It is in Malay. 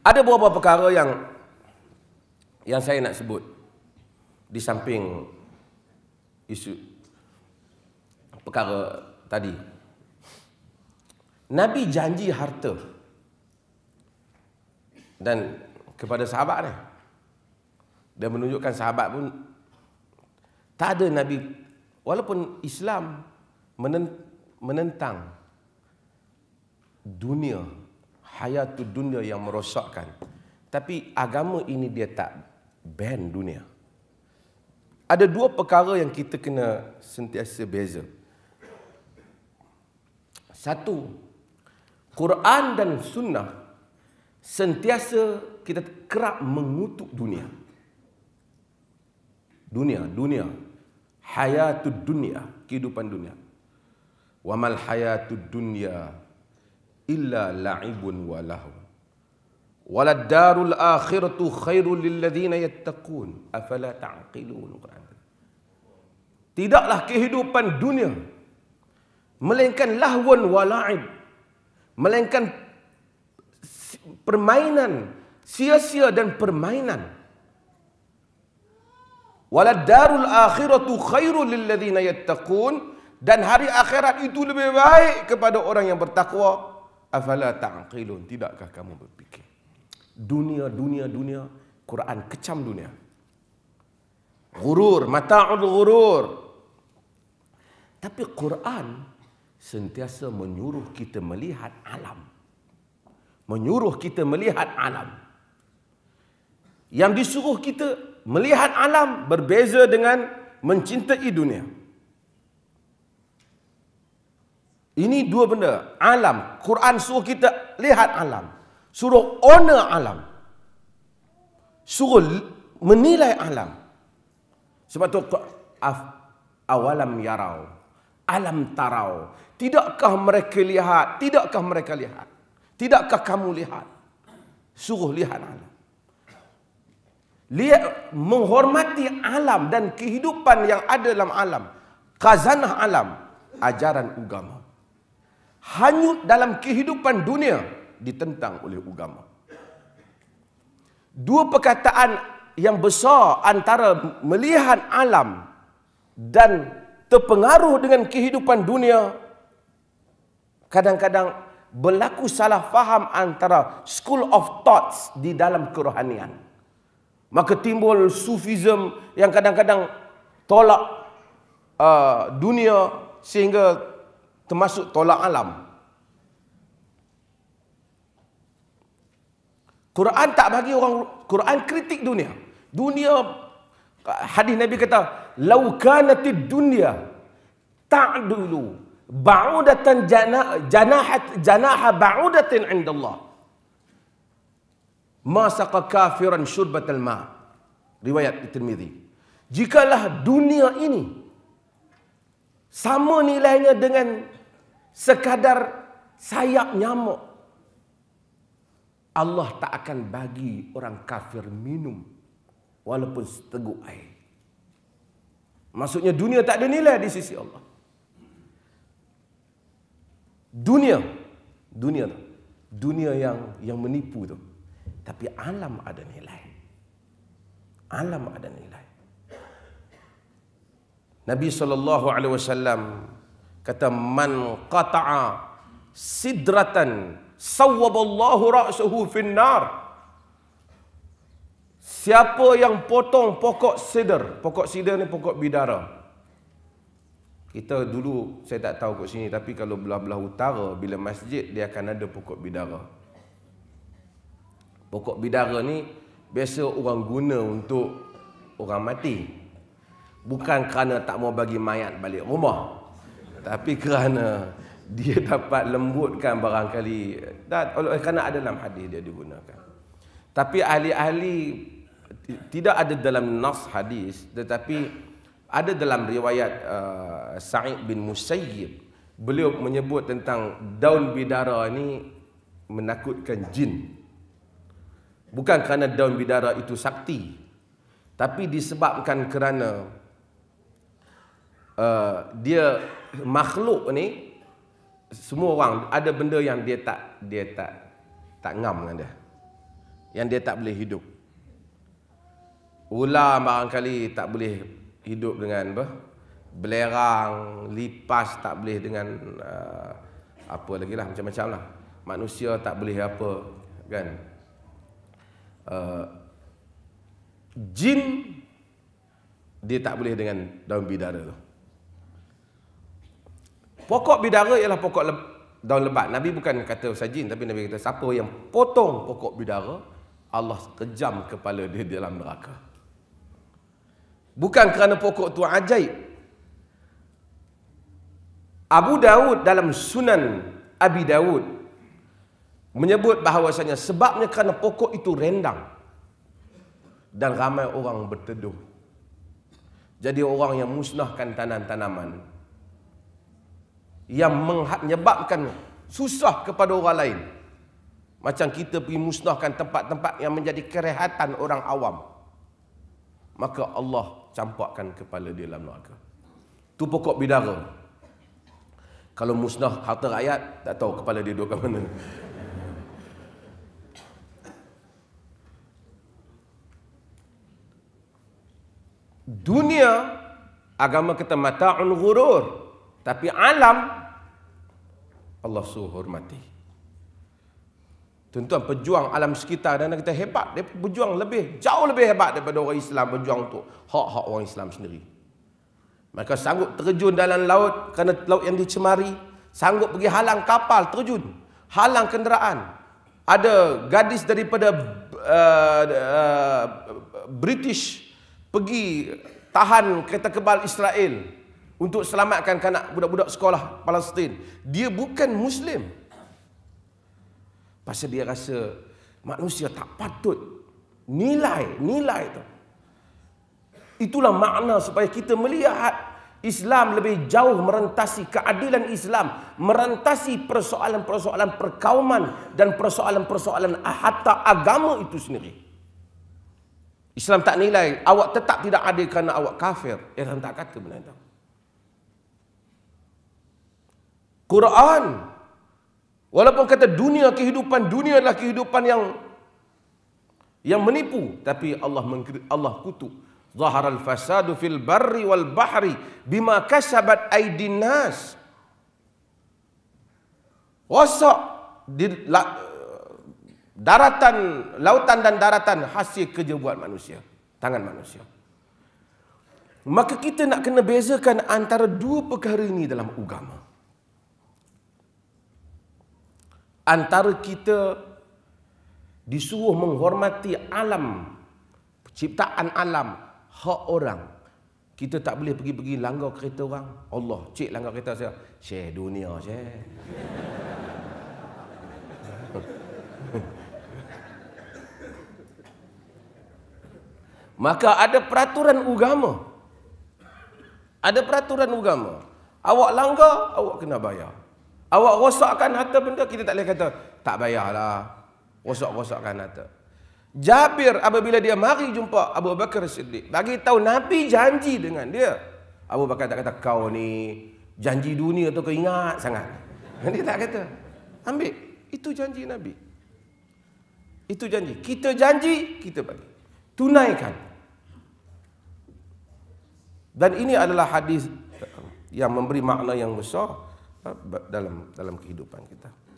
Ada beberapa perkara yang yang saya nak sebut di samping isu perkara tadi. Nabi janji harta dan kepada sahabat ni. Dia menunjukkan sahabat pun tak ada Nabi walaupun Islam menentang dunia hayatul dunia yang merosakkan. Tapi agama ini dia tak ban dunia. Ada dua perkara yang kita kena sentiasa beza. Satu, Quran dan sunnah sentiasa kita kerap mengutuk dunia. Dunia, dunia. Hayatul dunia, kehidupan dunia. Wamal hayatul dunia illa la'ibun wa lahu darul akhiratu khairul lilladhina yattaqun afala ta'qilun tidaklah kehidupan dunia melainkan lahwun wa la'ib melainkan permainan sia-sia dan permainan Walad darul akhiratu khairul lilladhina yattaqun dan hari akhirat itu lebih baik kepada orang yang bertakwa afala ta'qilun tidakkah kamu berfikir dunia dunia dunia Quran kecam dunia gurur mata'ul gurur tapi Quran sentiasa menyuruh kita melihat alam menyuruh kita melihat alam yang disuruh kita melihat alam berbeza dengan mencintai dunia Ini dua benda. Alam. Quran suruh kita lihat alam. Suruh owner alam. Suruh menilai alam. Sebab tu awalam yarau. Alam tarau. Tidakkah mereka lihat? Tidakkah mereka lihat? Tidakkah kamu lihat? Suruh lihat alam. Lihat, menghormati alam dan kehidupan yang ada dalam alam. kazanah alam. Ajaran agama hanyut dalam kehidupan dunia ditentang oleh agama. Dua perkataan yang besar antara melihat alam dan terpengaruh dengan kehidupan dunia kadang-kadang berlaku salah faham antara school of thoughts di dalam kerohanian. Maka timbul sufism yang kadang-kadang tolak uh, dunia sehingga termasuk tolak alam. Quran tak bagi orang Quran kritik dunia. Dunia hadis Nabi kata laukanatid dunya ta'dulu ba'udatan jana, janahat janaha ba'udatin indallah. Allah. saqa kafiran syurbatal ma. Riwayat Tirmizi. Jikalah dunia ini sama nilainya dengan sekadar sayap nyamuk. Allah tak akan bagi orang kafir minum walaupun seteguk air. Maksudnya dunia tak ada nilai di sisi Allah. Dunia, dunia Dunia yang yang menipu tu. Tapi alam ada nilai. Alam ada nilai. Nabi saw kata man qata'a sidratan sawwaballahu ra'suhu finnar siapa yang potong pokok sidr pokok sidr ni pokok bidara kita dulu saya tak tahu kat sini tapi kalau belah-belah utara bila masjid dia akan ada pokok bidara pokok bidara ni biasa orang guna untuk orang mati bukan kerana tak mau bagi mayat balik rumah tapi kerana dia dapat lembutkan barangkali oleh kerana ada dalam hadis dia digunakan tapi ahli-ahli tidak ada dalam nas hadis tetapi ada dalam riwayat uh, Sa'id bin Musayyib beliau menyebut tentang daun bidara ini menakutkan jin bukan kerana daun bidara itu sakti tapi disebabkan kerana Uh, dia makhluk ni semua orang ada benda yang dia tak dia tak tak ngam dengan dia. Yang dia tak boleh hidup. Ular barangkali tak boleh hidup dengan apa? Belerang, lipas tak boleh dengan uh, apa lagi lah macam-macam lah. Manusia tak boleh apa kan. Uh, jin dia tak boleh dengan daun bidara tu. Pokok bidara ialah pokok le- daun lebat. Nabi bukan kata sajin tapi Nabi kata siapa yang potong pokok bidara, Allah kejam kepala dia dalam neraka. Bukan kerana pokok tu ajaib. Abu Dawud dalam Sunan Abi Dawud menyebut bahawasanya sebabnya kerana pokok itu rendang dan ramai orang berteduh. Jadi orang yang musnahkan tanaman-tanaman yang menyebabkan susah kepada orang lain. Macam kita pergi musnahkan tempat-tempat yang menjadi kerehatan orang awam. Maka Allah campakkan kepala dia dalam neraka. Itu pokok bidara. Kalau musnah harta rakyat, tak tahu kepala dia duduk mana. Dunia agama kita mata'un ghurur. Tapi alam Allah suruh hormati. Tuan-tuan pejuang alam sekitar dan kita hebat. Dia berjuang lebih, jauh lebih hebat daripada orang Islam berjuang untuk hak-hak orang Islam sendiri. Mereka sanggup terjun dalam laut kerana laut yang dicemari. Sanggup pergi halang kapal terjun. Halang kenderaan. Ada gadis daripada uh, uh, British pergi tahan kereta kebal Israel untuk selamatkan kanak budak-budak sekolah Palestin. Dia bukan muslim. Pasal dia rasa manusia tak patut nilai nilai itu. Itulah makna supaya kita melihat Islam lebih jauh merentasi keadilan Islam, merentasi persoalan-persoalan perkauman dan persoalan-persoalan hatta agama itu sendiri. Islam tak nilai, awak tetap tidak adil kerana awak kafir. Eh, tak kata benar-benar. Quran. Walaupun kata dunia kehidupan dunia adalah kehidupan yang yang menipu tapi Allah Allah kutuk zahar al fasadu fil barri wal bahri bima kasabat aidin nas wasak di la, daratan lautan dan daratan hasil kerja buat manusia tangan manusia maka kita nak kena bezakan antara dua perkara ini dalam agama antara kita disuruh menghormati alam ciptaan alam hak orang kita tak boleh pergi-pergi langgar kereta orang Allah cik langgar kereta saya syekh dunia syekh maka ada peraturan agama ada peraturan agama awak langgar awak kena bayar Awak rosakkan harta benda, kita tak boleh kata, tak bayarlah. Rosak-rosakkan harta. Jabir apabila dia mari jumpa Abu Bakar Siddiq, bagi tahu Nabi janji dengan dia. Abu Bakar tak kata, kau ni janji dunia tu kau ingat sangat. Dia tak kata. Ambil. Itu janji Nabi. Itu janji. Kita janji, kita bagi. Tunaikan. Dan ini adalah hadis yang memberi makna yang besar dalam dalam kehidupan kita.